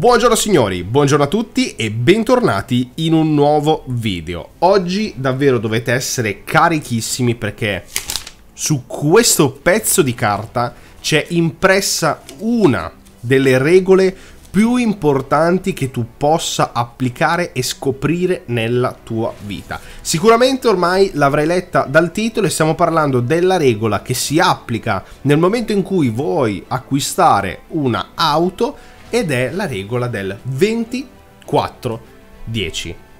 Buongiorno signori, buongiorno a tutti e bentornati in un nuovo video. Oggi davvero dovete essere carichissimi perché su questo pezzo di carta c'è impressa una delle regole più importanti che tu possa applicare e scoprire nella tua vita. Sicuramente ormai l'avrai letta dal titolo e stiamo parlando della regola che si applica nel momento in cui vuoi acquistare una auto ed è la regola del 24-10.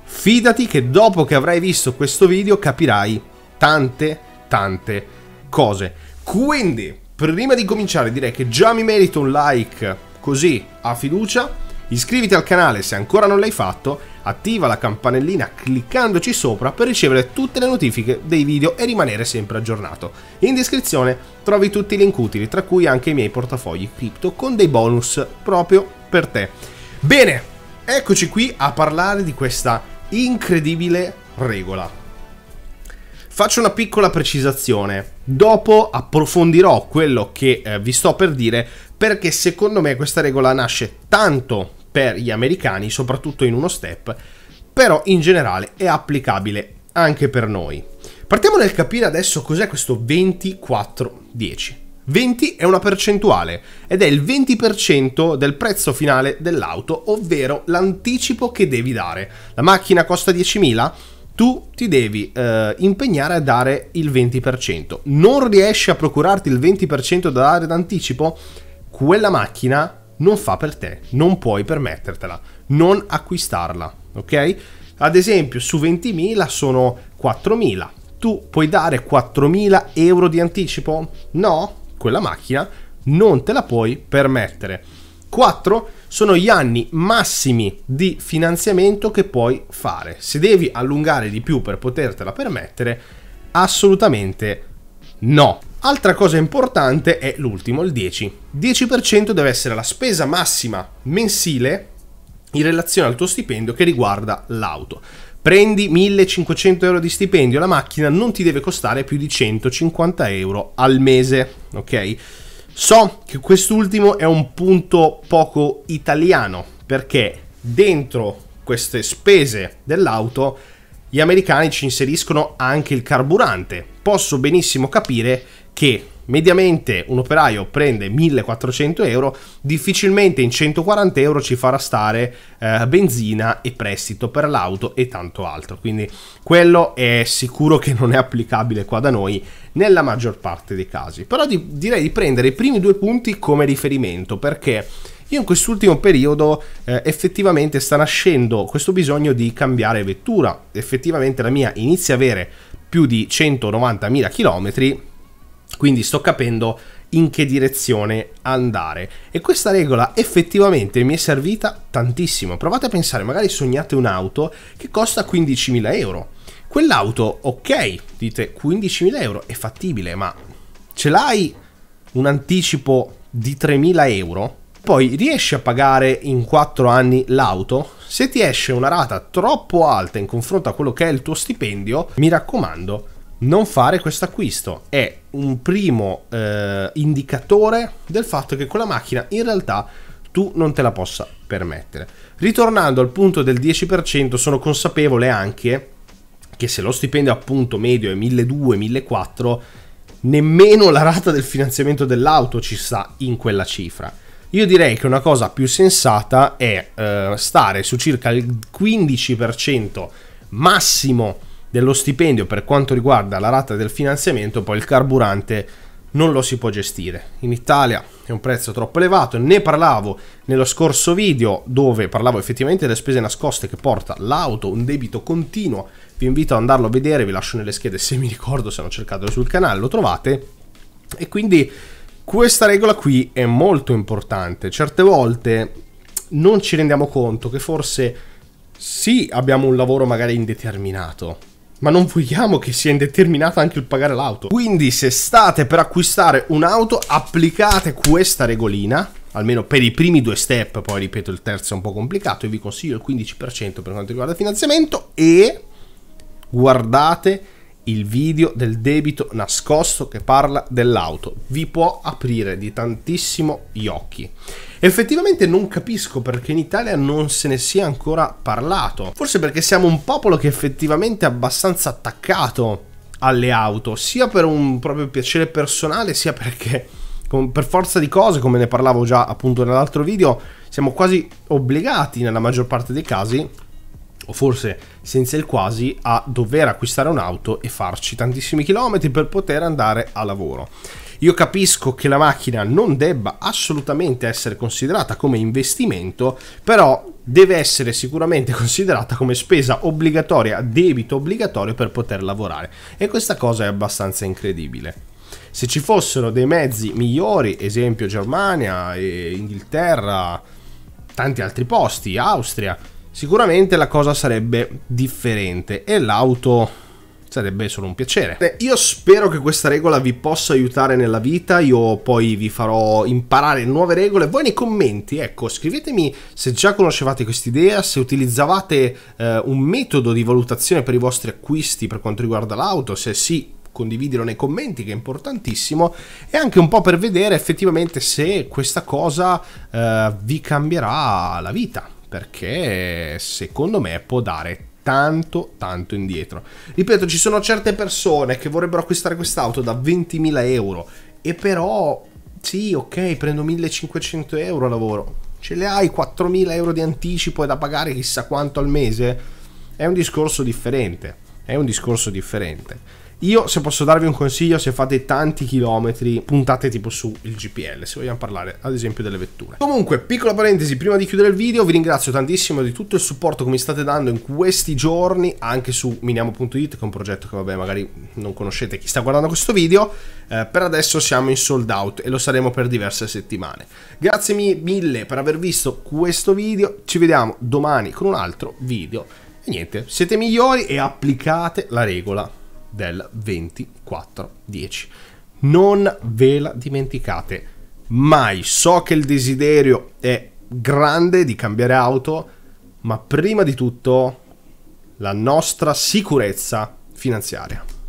Fidati che dopo che avrai visto questo video capirai tante, tante cose. Quindi, prima di cominciare direi che già mi merito un like così a fiducia Iscriviti al canale se ancora non l'hai fatto, attiva la campanellina cliccandoci sopra per ricevere tutte le notifiche dei video e rimanere sempre aggiornato. In descrizione trovi tutti i link utili, tra cui anche i miei portafogli cripto con dei bonus proprio per te. Bene, eccoci qui a parlare di questa incredibile regola. Faccio una piccola precisazione, dopo approfondirò quello che eh, vi sto per dire perché secondo me questa regola nasce tanto per gli americani, soprattutto in uno step, però in generale è applicabile anche per noi. Partiamo nel capire adesso cos'è questo 24-10. 20 è una percentuale ed è il 20% del prezzo finale dell'auto, ovvero l'anticipo che devi dare. La macchina costa 10.000? tu ti devi eh, impegnare a dare il 20%. Non riesci a procurarti il 20% da dare d'anticipo? Quella macchina non fa per te, non puoi permettertela, non acquistarla, ok? Ad esempio su 20.000 sono 4.000, tu puoi dare 4.000 euro di anticipo? No, quella macchina non te la puoi permettere. 4 sono gli anni massimi di finanziamento che puoi fare. Se devi allungare di più per potertela permettere, assolutamente no. Altra cosa importante è l'ultimo, il 10. 10% deve essere la spesa massima mensile in relazione al tuo stipendio che riguarda l'auto. Prendi 1500 euro di stipendio, la macchina non ti deve costare più di 150 euro al mese, ok? So che quest'ultimo è un punto poco italiano perché dentro queste spese dell'auto gli americani ci inseriscono anche il carburante. Posso benissimo capire che mediamente un operaio prende 1400 euro, difficilmente in 140 euro ci farà stare eh, benzina e prestito per l'auto e tanto altro. Quindi quello è sicuro che non è applicabile qua da noi nella maggior parte dei casi. Però di, direi di prendere i primi due punti come riferimento perché... Io in quest'ultimo periodo eh, effettivamente sta nascendo questo bisogno di cambiare vettura. Effettivamente la mia inizia a avere più di 190.000 km quindi sto capendo in che direzione andare. E questa regola effettivamente mi è servita tantissimo. Provate a pensare, magari sognate un'auto che costa 15.000 euro. Quell'auto, ok, dite 15.000 euro, è fattibile, ma ce l'hai un anticipo di 3.000 euro? Poi riesci a pagare in 4 anni l'auto? Se ti esce una rata troppo alta in confronto a quello che è il tuo stipendio, mi raccomando, non fare questo acquisto. È un primo eh, indicatore del fatto che quella macchina in realtà tu non te la possa permettere. Ritornando al punto del 10%, sono consapevole anche che se lo stipendio appunto medio è 1200-1400, nemmeno la rata del finanziamento dell'auto ci sta in quella cifra. Io direi che una cosa più sensata è eh, stare su circa il 15% massimo dello stipendio per quanto riguarda la rata del finanziamento, poi il carburante non lo si può gestire. In Italia è un prezzo troppo elevato, ne parlavo nello scorso video dove parlavo effettivamente delle spese nascoste che porta l'auto, un debito continuo, vi invito ad andarlo a vedere, vi lascio nelle schede se mi ricordo, se non cercatelo sul canale, lo trovate. E quindi questa regola qui è molto importante, certe volte non ci rendiamo conto che forse sì abbiamo un lavoro magari indeterminato, ma non vogliamo che sia indeterminato anche il pagare l'auto. Quindi se state per acquistare un'auto, applicate questa regolina, almeno per i primi due step, poi ripeto il terzo è un po' complicato, e vi consiglio il 15% per quanto riguarda il finanziamento e guardate il video del debito nascosto che parla dell'auto. Vi può aprire di tantissimo gli occhi. Effettivamente non capisco perché in Italia non se ne sia ancora parlato. Forse perché siamo un popolo che effettivamente è abbastanza attaccato alle auto, sia per un proprio piacere personale, sia perché per forza di cose, come ne parlavo già appunto nell'altro video, siamo quasi obbligati nella maggior parte dei casi o forse senza il quasi, a dover acquistare un'auto e farci tantissimi chilometri per poter andare a lavoro. Io capisco che la macchina non debba assolutamente essere considerata come investimento, però deve essere sicuramente considerata come spesa obbligatoria, debito obbligatorio per poter lavorare e questa cosa è abbastanza incredibile. Se ci fossero dei mezzi migliori, esempio Germania, Inghilterra, tanti altri posti, Austria, Sicuramente la cosa sarebbe differente e l'auto sarebbe solo un piacere. Io spero che questa regola vi possa aiutare nella vita, io poi vi farò imparare nuove regole. Voi nei commenti, ecco, scrivetemi se già conoscevate quest'idea, se utilizzavate eh, un metodo di valutazione per i vostri acquisti per quanto riguarda l'auto, se sì condividilo nei commenti che è importantissimo e anche un po' per vedere effettivamente se questa cosa eh, vi cambierà la vita perché secondo me può dare tanto tanto indietro ripeto ci sono certe persone che vorrebbero acquistare quest'auto da 20.000 euro e però sì ok prendo 1500 euro lavoro ce le hai 4.000 euro di anticipo e da pagare chissà quanto al mese è un discorso differente è un discorso differente io, se posso darvi un consiglio, se fate tanti chilometri, puntate tipo sul GPL, se vogliamo parlare ad esempio delle vetture. Comunque, piccola parentesi, prima di chiudere il video, vi ringrazio tantissimo di tutto il supporto che mi state dando in questi giorni, anche su miniamo.it, che è un progetto che vabbè magari non conoscete chi sta guardando questo video. Eh, per adesso siamo in sold out e lo saremo per diverse settimane. Grazie mille per aver visto questo video, ci vediamo domani con un altro video. E niente, siete migliori e applicate la regola del 24-10. Non ve la dimenticate mai. So che il desiderio è grande di cambiare auto, ma prima di tutto la nostra sicurezza finanziaria.